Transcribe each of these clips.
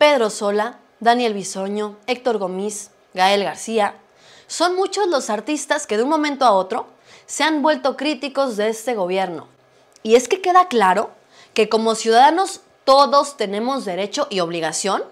Pedro Sola, Daniel Bisoño, Héctor Gomis, Gael García. Son muchos los artistas que de un momento a otro se han vuelto críticos de este gobierno. Y es que queda claro que como ciudadanos todos tenemos derecho y obligación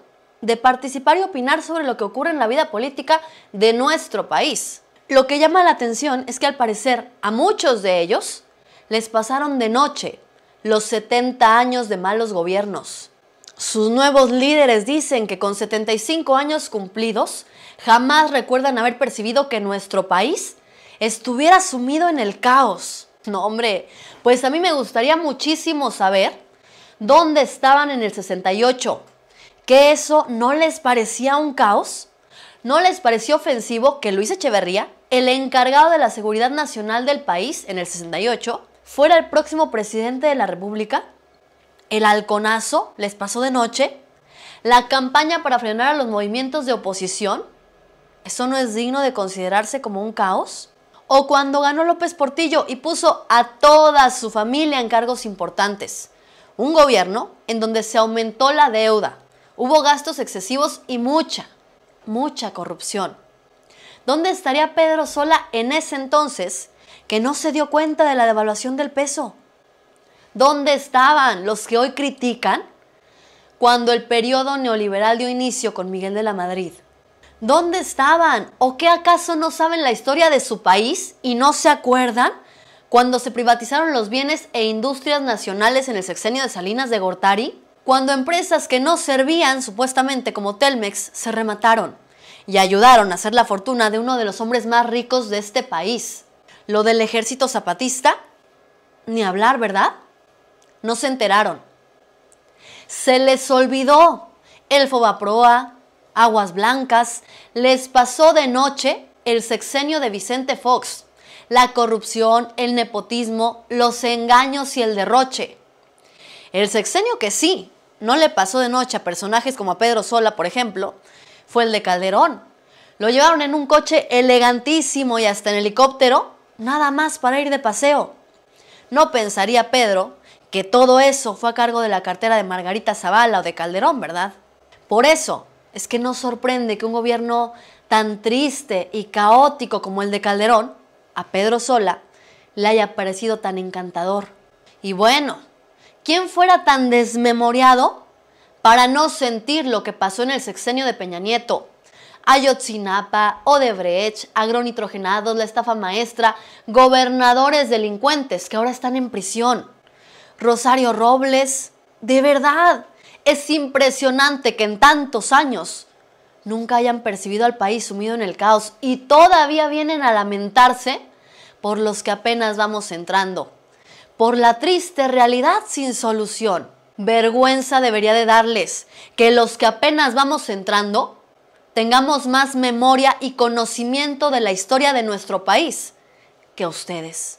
de participar y opinar sobre lo que ocurre en la vida política de nuestro país. Lo que llama la atención es que al parecer a muchos de ellos les pasaron de noche los 70 años de malos gobiernos sus nuevos líderes dicen que con 75 años cumplidos, jamás recuerdan haber percibido que nuestro país estuviera sumido en el caos. No, hombre, pues a mí me gustaría muchísimo saber dónde estaban en el 68. ¿Que eso no les parecía un caos? ¿No les pareció ofensivo que Luis Echeverría, el encargado de la seguridad nacional del país en el 68, fuera el próximo presidente de la República? el halconazo les pasó de noche, la campaña para frenar a los movimientos de oposición, ¿eso no es digno de considerarse como un caos? O cuando ganó López Portillo y puso a toda su familia en cargos importantes. Un gobierno en donde se aumentó la deuda, hubo gastos excesivos y mucha, mucha corrupción. ¿Dónde estaría Pedro Sola en ese entonces que no se dio cuenta de la devaluación del peso? ¿Dónde estaban los que hoy critican cuando el periodo neoliberal dio inicio con Miguel de la Madrid? ¿Dónde estaban? ¿O qué acaso no saben la historia de su país y no se acuerdan cuando se privatizaron los bienes e industrias nacionales en el sexenio de Salinas de Gortari? Cuando empresas que no servían supuestamente como Telmex se remataron y ayudaron a hacer la fortuna de uno de los hombres más ricos de este país. Lo del ejército zapatista, ni hablar, ¿verdad? no se enteraron. Se les olvidó. El Fobaproa, Aguas Blancas, les pasó de noche el sexenio de Vicente Fox, la corrupción, el nepotismo, los engaños y el derroche. El sexenio que sí no le pasó de noche a personajes como a Pedro Sola, por ejemplo, fue el de Calderón. Lo llevaron en un coche elegantísimo y hasta en helicóptero, nada más para ir de paseo. No pensaría Pedro que todo eso fue a cargo de la cartera de Margarita Zavala o de Calderón, ¿verdad? Por eso es que nos sorprende que un gobierno tan triste y caótico como el de Calderón, a Pedro Sola, le haya parecido tan encantador. Y bueno, ¿quién fuera tan desmemoriado para no sentir lo que pasó en el sexenio de Peña Nieto? Ayotzinapa, Odebrecht, agronitrogenados, la estafa maestra, gobernadores delincuentes que ahora están en prisión. Rosario Robles. De verdad, es impresionante que en tantos años nunca hayan percibido al país sumido en el caos y todavía vienen a lamentarse por los que apenas vamos entrando, por la triste realidad sin solución. Vergüenza debería de darles que los que apenas vamos entrando tengamos más memoria y conocimiento de la historia de nuestro país que ustedes.